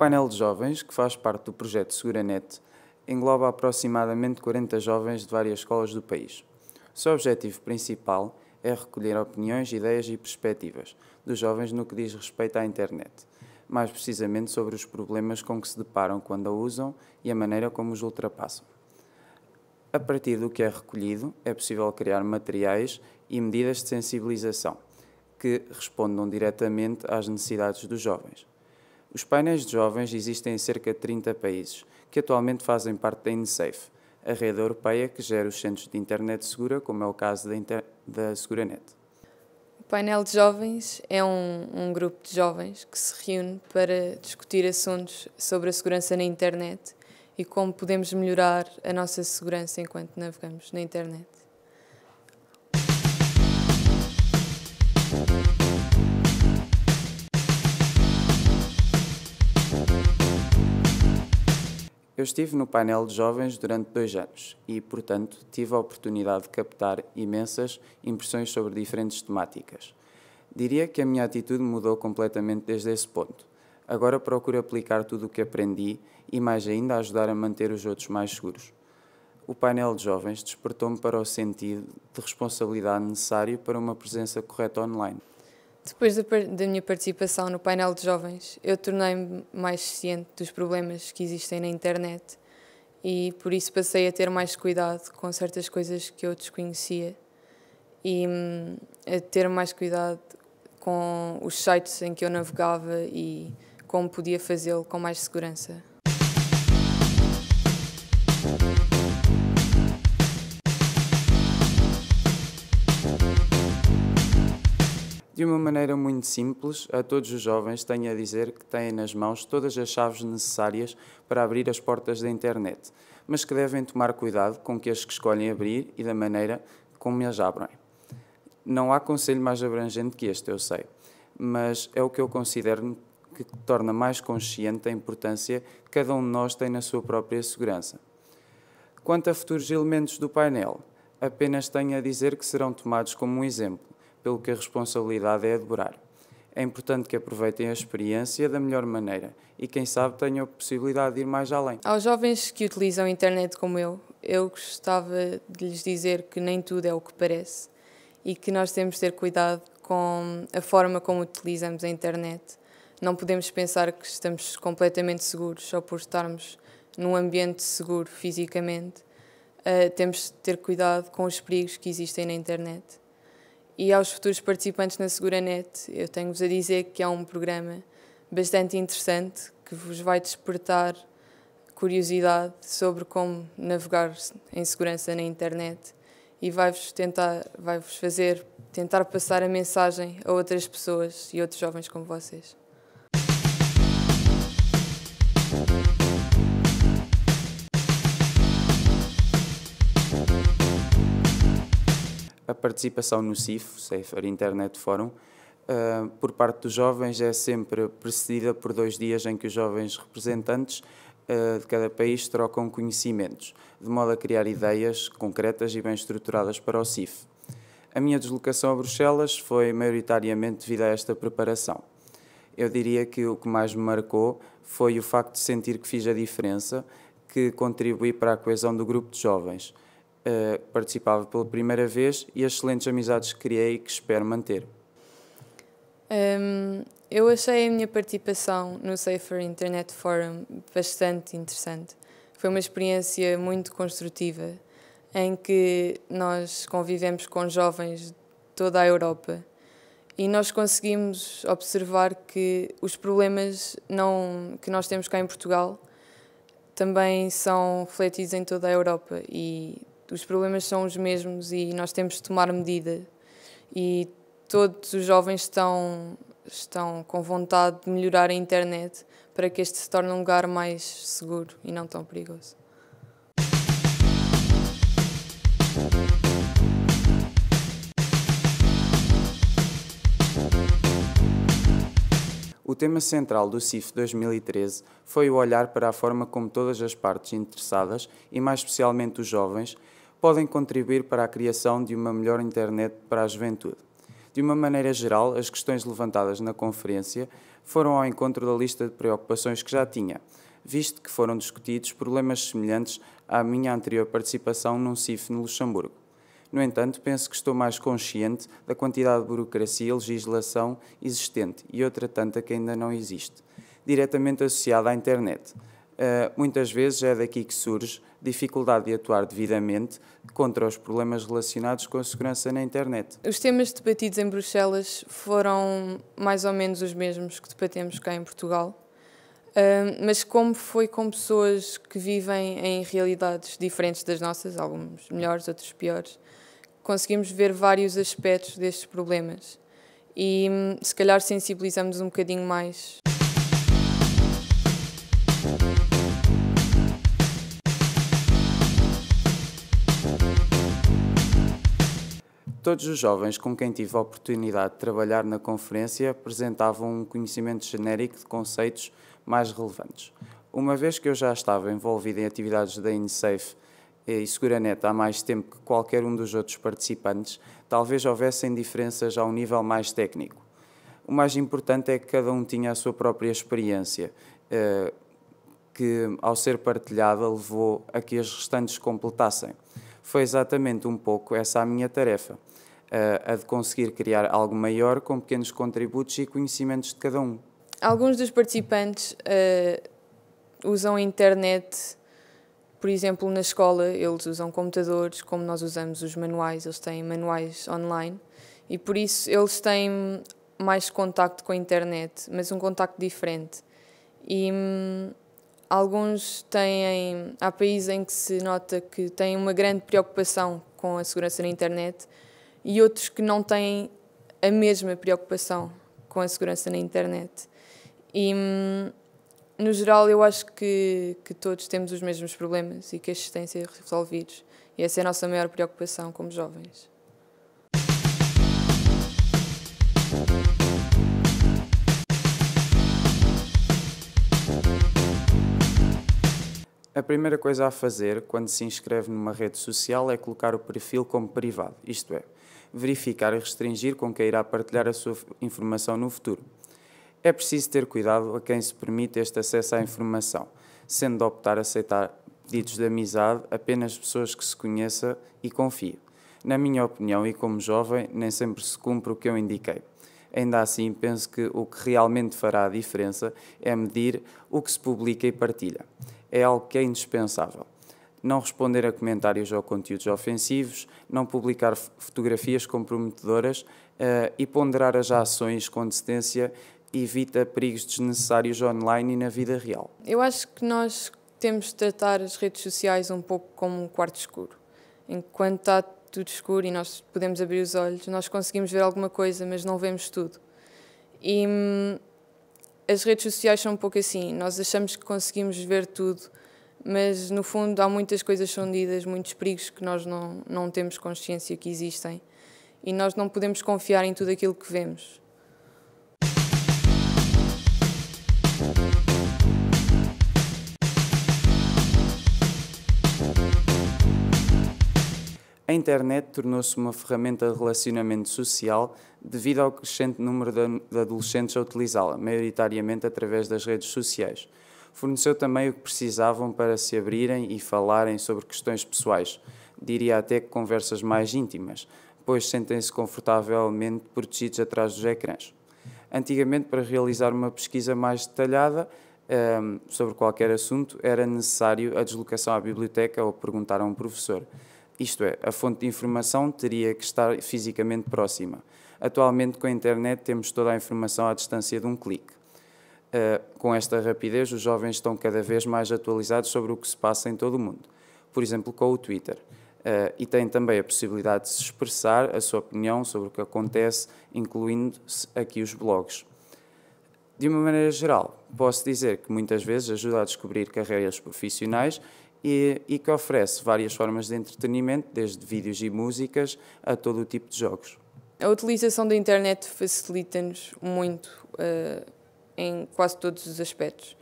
O painel de jovens, que faz parte do projeto SeguraNet, engloba aproximadamente 40 jovens de várias escolas do país. O seu objetivo principal é recolher opiniões, ideias e perspectivas dos jovens no que diz respeito à internet, mais precisamente sobre os problemas com que se deparam quando a usam e a maneira como os ultrapassam. A partir do que é recolhido, é possível criar materiais e medidas de sensibilização que respondam diretamente às necessidades dos jovens. Os painéis de jovens existem em cerca de 30 países, que atualmente fazem parte da INSAFE, a rede europeia que gera os centros de internet segura, como é o caso da, Inter... da Seguranet. O painel de jovens é um, um grupo de jovens que se reúne para discutir assuntos sobre a segurança na internet e como podemos melhorar a nossa segurança enquanto navegamos na internet. Eu estive no painel de jovens durante dois anos e, portanto, tive a oportunidade de captar imensas impressões sobre diferentes temáticas. Diria que a minha atitude mudou completamente desde esse ponto. Agora procuro aplicar tudo o que aprendi e, mais ainda, ajudar a manter os outros mais seguros. O painel de jovens despertou-me para o sentido de responsabilidade necessário para uma presença correta online. Depois da, da, minha participação no painel de jovens, eu tornei-me mais ciente dos problemas que existem na internet e por isso passei a ter mais cuidado com certas coisas que eu desconhecia e hum, a ter mais cuidado com os sites em que eu navegava e como podia fazê-lo com mais segurança. De uma maneira muito simples, a todos os jovens tenho a dizer que têm nas mãos todas as chaves necessárias para abrir as portas da internet, mas que devem tomar cuidado com que as que escolhem abrir e da maneira como as abrem. Não há conselho mais abrangente que este, eu sei, mas é o que eu considero que torna mais consciente a importância que cada um de nós tem na sua própria segurança. Quanto a futuros elementos do painel, apenas tenho a dizer que serão tomados como um exemplo pelo que a responsabilidade é demorar. É importante que aproveitem a experiência da melhor maneira e, quem sabe, tenham a possibilidade de ir mais além. Aos jovens que utilizam a internet como eu, eu gostava de lhes dizer que nem tudo é o que parece e que nós temos de ter cuidado com a forma como utilizamos a internet. Não podemos pensar que estamos completamente seguros só por estarmos num ambiente seguro fisicamente. Uh, temos de ter cuidado com os perigos que existem na internet. E aos futuros participantes na SeguraNet, eu tenho-vos a dizer que é um programa bastante interessante que vos vai despertar curiosidade sobre como navegar em segurança na internet e vai-vos tentar, vai-vos fazer tentar passar a mensagem a outras pessoas e outros jovens como vocês. participação no CIF, Safer Internet Forum, uh, por parte dos jovens é sempre precedida por dois dias em que os jovens representantes eh, de cada país trocam conhecimentos, de modo a criar ideias concretas e bem estruturadas para o CIF. A minha deslocação a Bruxelas foi maioritariamente devido a esta preparação. Eu diria que o que mais me marcou foi o facto de sentir que fiz a diferença, que contribuí para a coesão do grupo de jovens. Eh, participava pela primeira vez e as excelentes amizades que criei e que espero manter. Um, eu achei a minha participação no Safer Internet Forum bastante interessante. Foi uma experiência muito construtiva em que nós convivemos com jovens de toda a Europa e nós conseguimos observar que os problemas não, que nós temos cá em Portugal também são refletidos em toda a Europa e os problemas são os mesmos e nós temos de tomar medida. E todos os jovens estão, estão com vontade de melhorar a internet para que este se torne um lugar mais seguro e não tão perigoso. O tema central do CIF 2013 foi o olhar para a forma como todas as partes interessadas, e mais especialmente os jovens, podem contribuir para a criação de uma melhor internet para a juventude. De uma maneira geral, as questões levantadas na conferência foram ao encontro da lista de preocupações que já tinha, visto que foram discutidos problemas semelhantes à minha anterior participação num CIF no Luxemburgo. No entanto, penso que estou mais consciente da quantidade de burocracia e legislação existente e outra tanta que ainda não existe, diretamente associada à internet. Uh, muitas vezes é daqui que surge dificuldade de atuar devidamente contra os problemas relacionados com a segurança na internet. Os temas debatidos em Bruxelas foram mais ou menos os mesmos que debatemos cá em Portugal, mas como foi com pessoas que vivem em realidades diferentes das nossas, alguns melhores, outros piores, conseguimos ver vários aspectos destes problemas e hum, se calhar sensibilizamos um bocadinho mais. Todos os jovens com quem tive a oportunidade de trabalhar na conferência apresentavam um conhecimento genérico de conceitos mais relevantes. Uma vez que eu já estava envolvido em atividades da INSAFE e SeguraNet há mais tempo que qualquer um dos outros participantes, talvez houvessem diferenças a um nível mais técnico. O mais importante é que cada um tinha a sua própria experiência, eh, que ao ser partilhada levou a que as restantes completassem. Foi exatamente um pouco essa a minha tarefa a de conseguir criar algo maior com pequenos contributos e conhecimentos de cada um. Alguns dos participantes uh, usam a internet, por exemplo, na escola, eles usam computadores, como nós usamos os manuais, eles têm manuais online e por isso eles têm mais contacto com a internet, mas um contacto diferente. E hum, alguns têm. Há países em que se nota que têm uma grande preocupação com a segurança na internet e outros que não têm a mesma preocupação com a segurança na internet. E, hum, no geral, eu acho que, que todos temos os mesmos problemas e que estes têm de ser resolvidos. E essa é a nossa maior preocupação como jovens. A primeira coisa a fazer quando se inscreve numa rede social é colocar o perfil como privado, isto é, verificar e restringir com quem irá partilhar a sua informação no futuro. É preciso ter cuidado a quem se permite este acesso à informação, sendo de optar aceitar pedidos de amizade apenas pessoas que se conheça e confie. Na minha opinião, e como jovem, nem sempre se cumpre o que eu indiquei. Ainda assim, penso que o que realmente fará a diferença é medir o que se publica e partilha. É algo que é indispensável não responder a comentários ou conteúdos ofensivos, não publicar fotografias comprometedoras uh, e ponderar as ações com decência evita perigos desnecessários online e na vida real. Eu acho que nós temos de tratar as redes sociais um pouco como um quarto escuro. Enquanto está tudo escuro e nós podemos abrir os olhos, nós conseguimos ver alguma coisa, mas não vemos tudo. E hum, as redes sociais são um pouco assim, nós achamos que conseguimos ver tudo, mas no fundo há muitas coisas escondidas, muitos perigos que nós não, não temos consciência que existem e nós não podemos confiar em tudo aquilo que vemos. A internet tornou-se uma ferramenta de relacionamento social devido ao crescente número de adolescentes a utilizá-la, maioritariamente através das redes sociais forneceu também o que precisavam para se abrirem e falarem sobre questões pessoais, diria até que conversas mais íntimas, pois sentem-se confortavelmente protegidos atrás dos ecrãs. Antigamente, para realizar uma pesquisa mais detalhada um, ehm, sobre qualquer assunto, era necessário a deslocação à biblioteca ou perguntar a um professor. Isto é, a fonte de informação teria que estar fisicamente próxima. Atualmente, com a internet, temos toda a informação à distância de um clique. Eh, com esta rapidez, os jovens estão cada vez mais atualizados sobre o que se passa em todo o mundo. Por exemplo, com o Twitter. Uh, e tem também a possibilidade de se expressar a sua opinião sobre o que acontece, incluindo-se aqui os blogs. De uma maneira geral, posso dizer que muitas vezes ajuda a descobrir carreiras profissionais e, e que oferece várias formas de entretenimento, desde vídeos e músicas a todo o tipo de jogos. A utilização da internet facilita-nos muito eh, em quase todos os aspectos.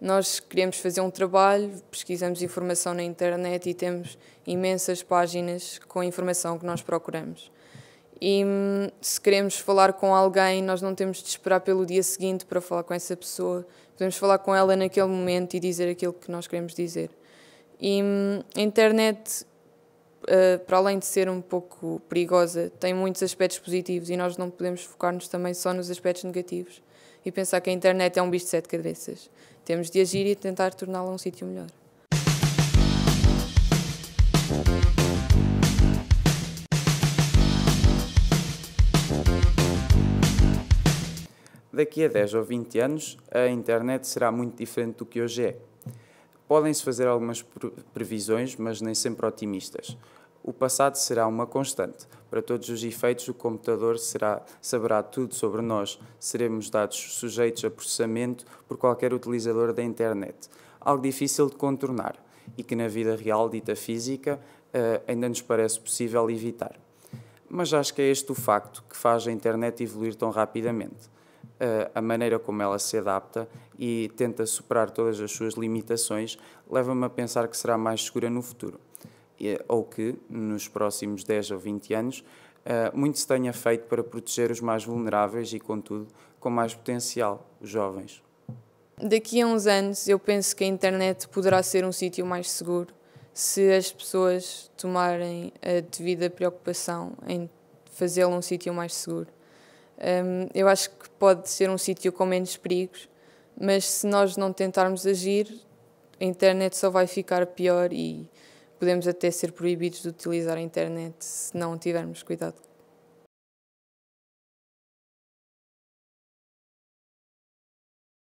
Nós queremos fazer um trabalho, pesquisamos informação na internet e temos imensas páginas com a informação que nós procuramos. E hum, se queremos falar com alguém, nós não temos de esperar pelo dia seguinte para falar com essa pessoa. Podemos falar com ela naquele momento e dizer aquilo que nós queremos dizer. E hum, a internet, eh, para além de ser um pouco perigosa, tem muitos aspectos positivos e nós não podemos focar-nos também só nos aspectos negativos e pensar que a internet é um bicho de sete cabeças. Temos de agir e tentar torná-la um sítio melhor. Daqui a 10 ou 20 anos, a internet será muito diferente do que hoje é. Podem-se fazer algumas previsões, mas nem sempre otimistas. O passado será uma constante, para todos os efeitos, o computador será, saberá tudo sobre nós. Seremos dados sujeitos a processamento por qualquer utilizador da internet. Algo difícil de contornar e que na vida real, dita física, eh, ainda nos parece possível evitar. Mas acho que é este o facto que faz a internet evoluir tão rapidamente. Eh, a maneira como ela se adapta e tenta superar todas as suas limitações leva-me a pensar que será mais segura no futuro ou que, nos próximos 10 ou 20 anos, eh, muito se tenha feito para proteger os mais vulneráveis e, contudo, com mais potencial, os jovens. Daqui a uns anos, eu penso que a internet poderá ser um sítio mais seguro se as pessoas tomarem a devida preocupação em fazê-lo um sítio mais seguro. Hum, eu acho que pode ser um sítio com menos perigos, mas se nós não tentarmos agir, a internet só vai ficar pior e podemos até ser proibidos de utilizar a internet se não tivermos cuidado.